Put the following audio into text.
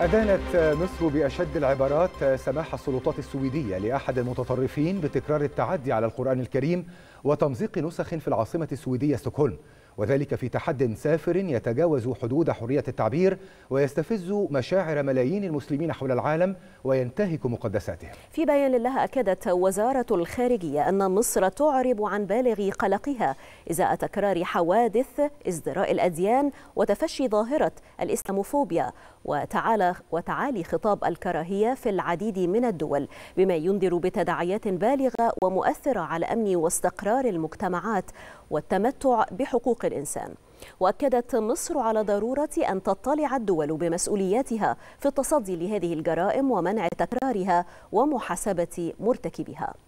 أدانت مصر بأشد العبارات سماح السلطات السويدية لأحد المتطرفين بتكرار التعدي على القرآن الكريم وتمزيق نسخ في العاصمة السويدية ستوكهولم وذلك في تحد سافر يتجاوز حدود حرية التعبير ويستفز مشاعر ملايين المسلمين حول العالم وينتهك مقدساتهم في بيان لها أكدت وزارة الخارجية أن مصر تعرب عن بالغ قلقها إزاء تكرار حوادث ازدراء الأديان وتفشي ظاهرة الإسلاموفوبيا وتعالى وتعالي خطاب الكراهية في العديد من الدول بما ينذر بتداعيات بالغة ومؤثرة على أمن واستقرار المجتمعات والتمتع بحقوق الإنسان واكدت مصر على ضروره ان تطلع الدول بمسؤولياتها في التصدي لهذه الجرائم ومنع تكرارها ومحاسبه مرتكبها